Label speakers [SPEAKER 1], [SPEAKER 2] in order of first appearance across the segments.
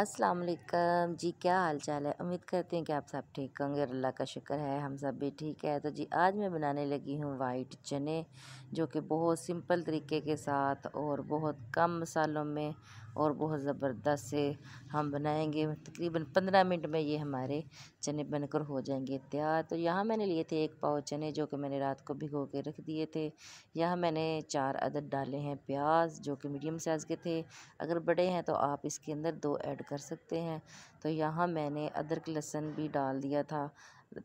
[SPEAKER 1] अस्सलाम वालेकुम जी क्या हाल चाल है उम्मीद करते हैं कि आप सब ठीक होंगे और अल्लाह का शुक्र है हम सब भी ठीक है तो जी आज मैं बनाने लगी हूँ वाइट चने जो कि बहुत सिंपल तरीके के साथ और बहुत कम मसालों में और बहुत ज़बरदस्त से हम बनाएंगे तकरीबन पंद्रह मिनट में ये हमारे चने बनकर हो जाएंगे तैयार तो यहाँ मैंने लिए थे एक पाव चने जो कि मैंने रात को भिगो के रख दिए थे यहाँ मैंने चार अदद डाले हैं प्याज जो कि मीडियम साइज़ के थे अगर बड़े हैं तो आप इसके अंदर दो ऐड कर सकते हैं तो यहाँ मैंने अदरक लहसुन भी डाल दिया था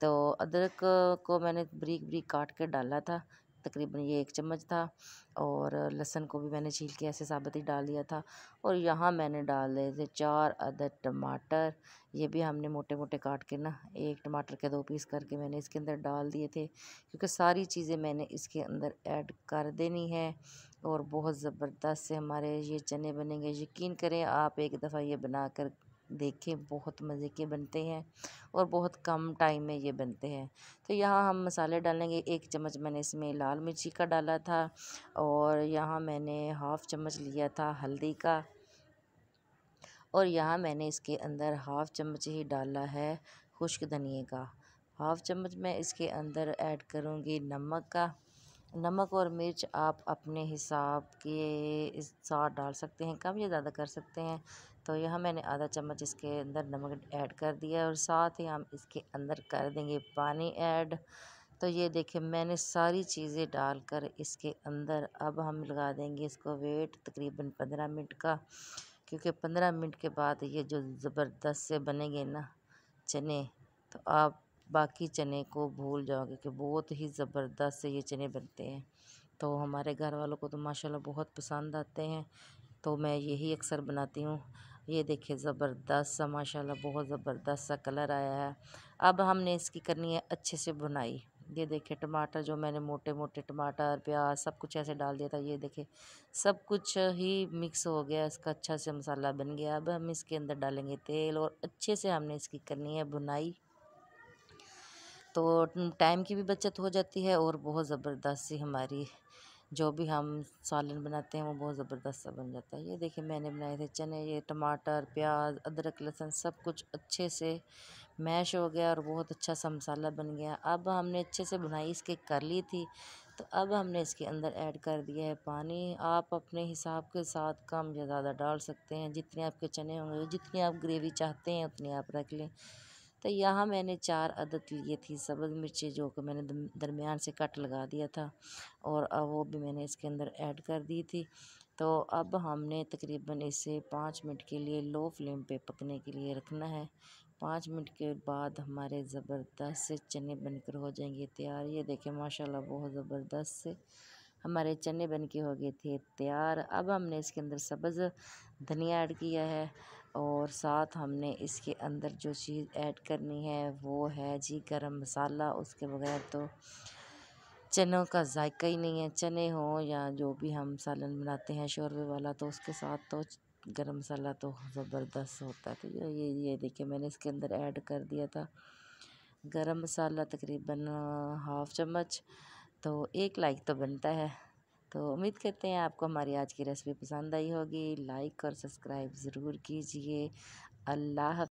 [SPEAKER 1] तो अदरक को मैंने बरीक बरीक काट कर डाला था तकरीबन ये एक चम्मच था और लहसन को भी मैंने छील के ऐसे साबित ही डाल दिया था और यहाँ मैंने डाल दिए थे चार अदद टमाटर ये भी हमने मोटे मोटे काट के ना एक टमाटर के दो पीस करके मैंने इसके अंदर डाल दिए थे क्योंकि सारी चीज़ें मैंने इसके अंदर ऐड कर देनी है और बहुत ज़बरदस्त से हमारे ये चने बनेंगे यकीन करें आप एक दफ़ा ये बना कर देखें बहुत मज़े के बनते हैं और बहुत कम टाइम में ये बनते हैं तो यहाँ हम मसाले डालेंगे एक चम्मच मैंने इसमें लाल मिर्ची का डाला था और यहाँ मैंने हाफ़ चम्मच लिया था हल्दी का और यहाँ मैंने इसके अंदर हाफ़ चम्मच ही डाला है खुश्क धनिए का हाफ़ चम्मच मैं इसके अंदर ऐड करूँगी नमक का नमक और मिर्च आप अपने हिसाब के साथ डाल सकते हैं कम या ज़्यादा कर सकते हैं तो यहाँ मैंने आधा चम्मच इसके अंदर नमक ऐड कर दिया और साथ ही हम इसके अंदर कर देंगे पानी ऐड तो ये देखिए मैंने सारी चीज़ें डालकर इसके अंदर अब हम लगा देंगे इसको वेट तकरीबन पंद्रह मिनट का क्योंकि पंद्रह मिनट के बाद ये जो ज़बरदस्त से बनेंगे ना चने तो आप बाकी चने को भूल जाओगे कि बहुत ही ज़बरदस्त से ये चने बनते हैं तो हमारे घर वालों को तो माशाल्लाह बहुत पसंद आते हैं तो मैं यही अक्सर बनाती हूँ ये देखिए ज़बरदस्त सा माशाल्लाह बहुत ज़बरदस्त सा कलर आया है अब हमने इसकी करनी है अच्छे से बुनाई ये देखिए टमाटर जो मैंने मोटे मोटे टमाटर प्याज सब कुछ ऐसे डाल दिया था ये देखिए सब कुछ ही मिक्स हो गया इसका अच्छा से मसाला बन गया अब हम इसके अंदर डालेंगे तेल और अच्छे से हमने इसकी करनी है बुनाई तो टाइम की भी बचत हो जाती है और बहुत ज़बरदस्त सी हमारी जो भी हम सालन बनाते हैं वो बहुत ज़बरदस्त सा बन जाता है ये देखिए मैंने बनाए थे चने ये टमाटर प्याज अदरक लहसुन सब कुछ अच्छे से मैश हो गया और बहुत अच्छा सा मसाला बन गया अब हमने अच्छे से बुनाई इसके कर ली थी तो अब हमने इसके अंदर ऐड कर दिया है पानी आप अपने हिसाब के साथ कम या ज़्यादा डाल सकते हैं जितने आपके चने होंगे जितनी आप ग्रेवी चाहते हैं उतनी आप रख लें तो यहाँ मैंने चार अदद लिए थी सब्ज़ मिर्ची जो कि मैंने दरमियान से कट लगा दिया था और अब वो भी मैंने इसके अंदर ऐड कर दी थी तो अब हमने तकरीबन इसे पाँच मिनट के लिए लो फ्लेम पे पकने के लिए रखना है पाँच मिनट के बाद हमारे ज़बरदस्त से चने बनकर हो जाएंगे तैयार ये देखें माशाल्लाह बहुत ज़बरदस्त से हमारे चने बन के हो गए थे तैयार अब हमने इसके अंदर सब्ज़ धनिया ऐड किया है और साथ हमने इसके अंदर जो चीज़ ऐड करनी है वो है जी गरम मसाला उसके बगैर तो चनों का जायका ही नहीं है चने हों या जो भी हम सालन बनाते हैं शोरबे वाला तो उसके साथ तो गरम मसाला तो ज़बरदस्त होता है तो ये ये देखिए मैंने इसके अंदर ऐड कर दिया था गरम मसाला तकरीबन हाफ़ चम्मच तो एक लाइक तो बनता है तो उम्मीद करते हैं आपको हमारी आज की रेसिपी पसंद आई होगी लाइक और सब्सक्राइब ज़रूर कीजिए अल्लाह